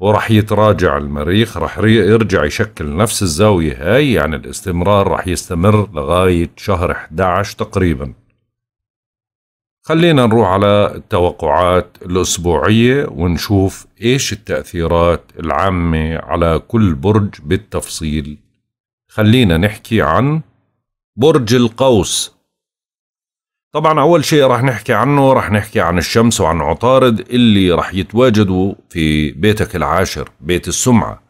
وراح يتراجع المريخ راح يرجع يشكل نفس الزاوية هاي يعني الاستمرار راح يستمر لغاية شهر 11 تقريبا خلينا نروح على التوقعات الأسبوعية ونشوف إيش التأثيرات العامة على كل برج بالتفصيل خلينا نحكي عن برج القوس طبعا أول شيء رح نحكي عنه رح نحكي عن الشمس وعن عطارد اللي رح يتواجدوا في بيتك العاشر بيت السمعة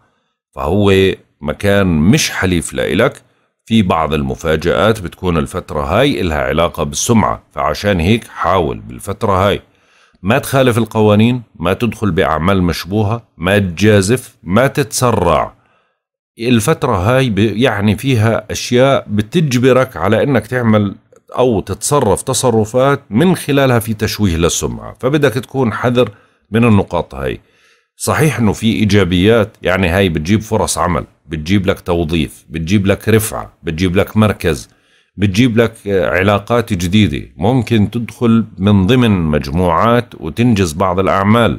فهو مكان مش حليف لإلك في بعض المفاجآت بتكون الفترة هاي إلها علاقة بالسمعة فعشان هيك حاول بالفترة هاي ما تخالف القوانين ما تدخل بأعمال مشبوهة ما تجازف ما تتسرع الفترة هاي يعني فيها أشياء بتجبرك على أنك تعمل أو تتصرف تصرفات من خلالها في تشويه للسمعة فبدك تكون حذر من النقاط هاي صحيح انه في ايجابيات يعني هاي بتجيب فرص عمل بتجيب لك توظيف بتجيب لك رفعه بتجيب لك مركز بتجيب لك علاقات جديده ممكن تدخل من ضمن مجموعات وتنجز بعض الاعمال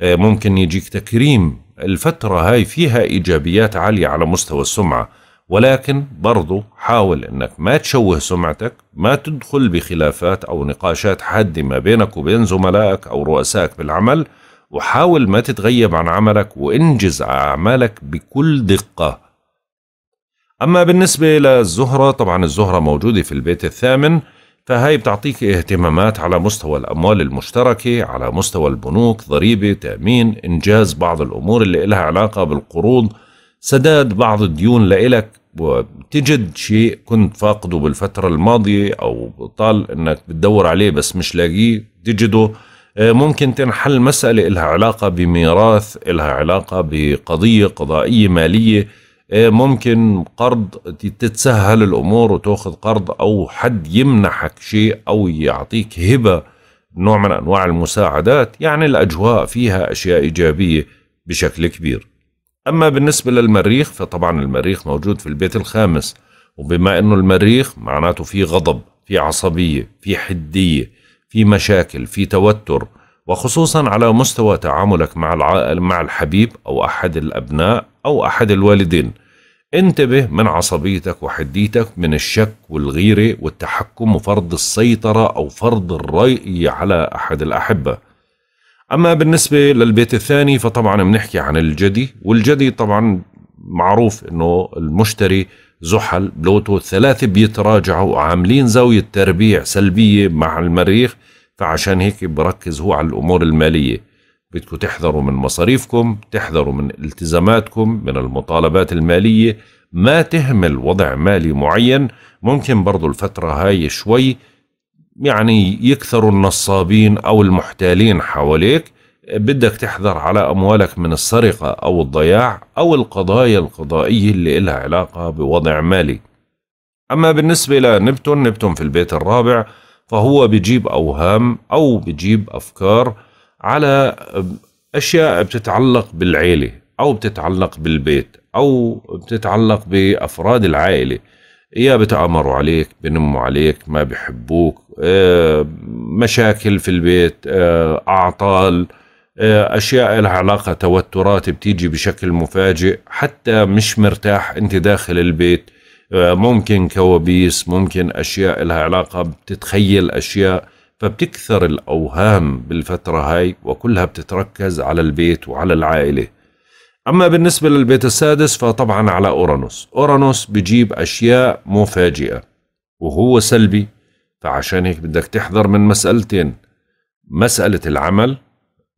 آه، ممكن يجيك تكريم الفتره هاي فيها ايجابيات عاليه على مستوى السمعه ولكن برضو حاول انك ما تشوه سمعتك ما تدخل بخلافات او نقاشات حاده ما بينك وبين زملائك او رؤسائك بالعمل وحاول ما تتغيب عن عملك وانجز اعمالك بكل دقه اما بالنسبه للزهره طبعا الزهره موجوده في البيت الثامن فهي بتعطيك اهتمامات على مستوى الأموال المشتركة على مستوى البنوك ضريبة تأمين إنجاز بعض الأمور اللي لها علاقة بالقروض سداد بعض الديون لإلك وتجد شيء كنت فاقده بالفترة الماضية أو طال أنك بتدور عليه بس مش لاقيه تجده آه، ممكن تنحل مسألة إلها علاقة بميراث إلها علاقة بقضية قضائية مالية آه، ممكن قرض تتسهل الأمور وتأخذ قرض أو حد يمنحك شيء أو يعطيك هبة نوع من أنواع المساعدات يعني الأجواء فيها أشياء إيجابية بشكل كبير أما بالنسبة للمريخ فطبعا المريخ موجود في البيت الخامس وبما أنه المريخ معناته في غضب في عصبية في حدية في مشاكل في توتر وخصوصا على مستوى تعاملك مع العائل مع الحبيب أو أحد الأبناء أو أحد الوالدين انتبه من عصبيتك وحديتك من الشك والغيرة والتحكم وفرض السيطرة أو فرض الرأي على أحد الأحبة أما بالنسبة للبيت الثاني فطبعا بنحكي عن الجدي والجدي طبعا معروف أنه المشتري زحل بلوتو الثلاثة بيتراجعوا وعاملين زاوية تربيع سلبية مع المريخ فعشان هيك بركز هو على الأمور المالية بدكم تحذروا من مصاريفكم تحذروا من التزاماتكم من المطالبات المالية ما تهمل وضع مالي معين ممكن برضو الفترة هاي شوي يعني يكثروا النصابين أو المحتالين حواليك بدك تحذر على أموالك من السرقة أو الضياع أو القضايا القضائية اللي إلها علاقة بوضع مالي أما بالنسبة لنبتون نبتون في البيت الرابع فهو بيجيب أوهام أو بيجيب أفكار على أشياء بتتعلق بالعيلة أو بتتعلق بالبيت أو بتتعلق بأفراد العائلة يا بتعمروا عليك بنموا عليك ما بحبوك آه، مشاكل في البيت آه، أعطال آه، أشياء لها علاقة توترات بتيجي بشكل مفاجئ حتى مش مرتاح أنت داخل البيت ممكن كوابيس ممكن أشياء لها علاقة بتتخيل أشياء فبتكثر الأوهام بالفترة هاي وكلها بتتركز على البيت وعلى العائلة أما بالنسبة للبيت السادس فطبعا على أورانوس أورانوس بجيب أشياء مفاجئة وهو سلبي فعشان هيك بدك تحذر من مسألتين مسألة العمل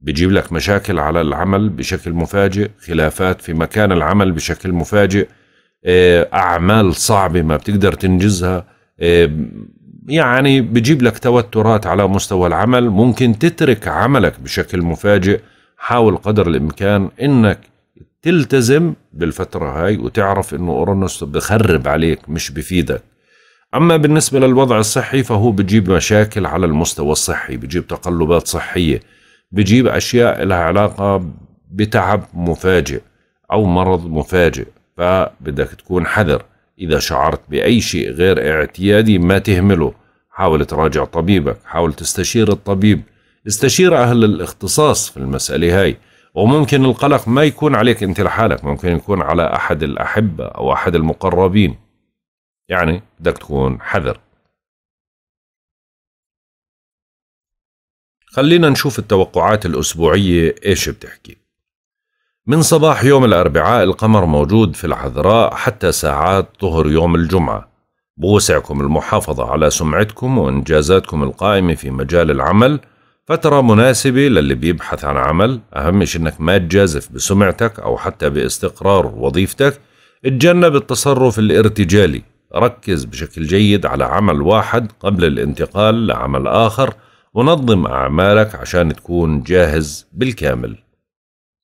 بجيب لك مشاكل على العمل بشكل مفاجئ خلافات في مكان العمل بشكل مفاجئ آه، أعمال صعبة ما بتقدر تنجزها آه، يعني بجيب لك توترات على مستوى العمل ممكن تترك عملك بشكل مفاجئ حاول قدر الإمكان أنك تلتزم بالفترة هاي وتعرف انه اورانوس بخرب عليك مش بفيدك اما بالنسبة للوضع الصحي فهو بجيب مشاكل على المستوى الصحي بجيب تقلبات صحية بجيب اشياء لها علاقة بتعب مفاجئ او مرض مفاجئ فبدك تكون حذر اذا شعرت باي شيء غير اعتيادي ما تهمله حاول تراجع طبيبك حاول تستشير الطبيب استشير أهل الاختصاص في المسألة هاي وممكن القلق ما يكون عليك أنت لحالك ممكن يكون على أحد الأحبة أو أحد المقربين يعني بدك تكون حذر خلينا نشوف التوقعات الأسبوعية إيش بتحكي من صباح يوم الأربعاء القمر موجود في العذراء حتى ساعات ظهر يوم الجمعة بوسعكم المحافظة على سمعتكم وإنجازاتكم القائمة في مجال العمل فترة مناسبة للي بيبحث عن عمل أهم شيء أنك ما تجازف بسمعتك أو حتى باستقرار وظيفتك اتجنب التصرف الارتجالي ركز بشكل جيد على عمل واحد قبل الانتقال لعمل آخر ونظم أعمالك عشان تكون جاهز بالكامل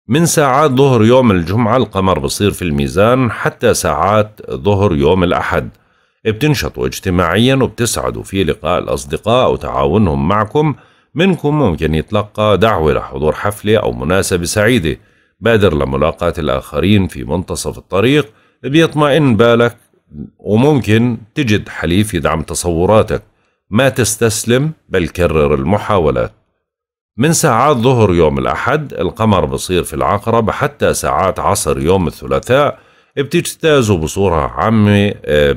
من ساعات ظهر يوم الجمعة القمر بصير في الميزان حتى ساعات ظهر يوم الأحد بتنشطوا اجتماعيا وبتسعدوا في لقاء الأصدقاء وتعاونهم معكم منكم ممكن يتلقى دعوة لحضور حفلة أو مناسبة سعيدة بادر لملاقاة الآخرين في منتصف الطريق بيطمئن بالك وممكن تجد حليف يدعم تصوراتك ما تستسلم بل كرر المحاولات من ساعات ظهر يوم الأحد القمر بصير في العقرب حتى ساعات عصر يوم الثلاثاء بتجتازوا بصورة عامة آه،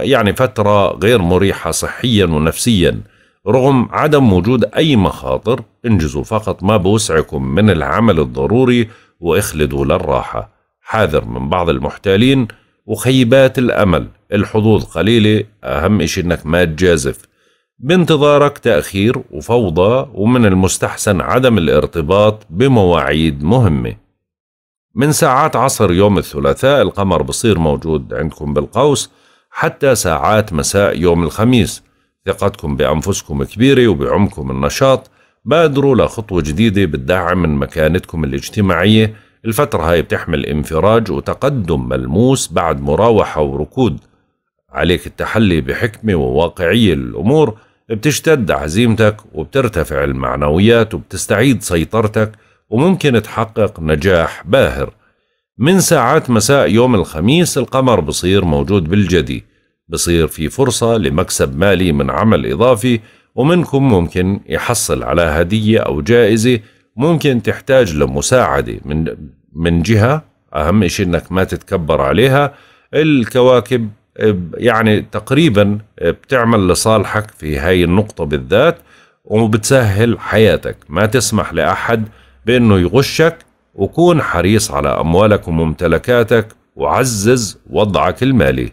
يعني فترة غير مريحة صحيا ونفسيا رغم عدم وجود أي مخاطر انجزوا فقط ما بوسعكم من العمل الضروري واخلدوا للراحة حاذر من بعض المحتالين وخيبات الأمل الحظوظ قليلة أهم إشي إنك ما تجازف بانتظارك تأخير وفوضى ومن المستحسن عدم الارتباط بمواعيد مهمة من ساعات عصر يوم الثلاثاء القمر بصير موجود عندكم بالقوس حتى ساعات مساء يوم الخميس ثقتكم بأنفسكم كبيرة وبعمكم النشاط بادروا لخطوة جديدة بتدعم من مكانتكم الاجتماعية الفترة هاي بتحمل انفراج وتقدم ملموس بعد مراوحة وركود عليك التحلي بحكمة وواقعية للأمور بتشتد عزيمتك وبترتفع المعنويات وبتستعيد سيطرتك وممكن تحقق نجاح باهر من ساعات مساء يوم الخميس القمر بصير موجود بالجدي بصير في فرصة لمكسب مالي من عمل إضافي ومنكم ممكن يحصل على هدية أو جائزة ممكن تحتاج لمساعدة من من جهة أهم شيء إنك ما تتكبر عليها الكواكب يعني تقريبا بتعمل لصالحك في هاي النقطة بالذات وبتسهل حياتك ما تسمح لأحد بأنه يغشك وكون حريص على أموالك وممتلكاتك وعزز وضعك المالي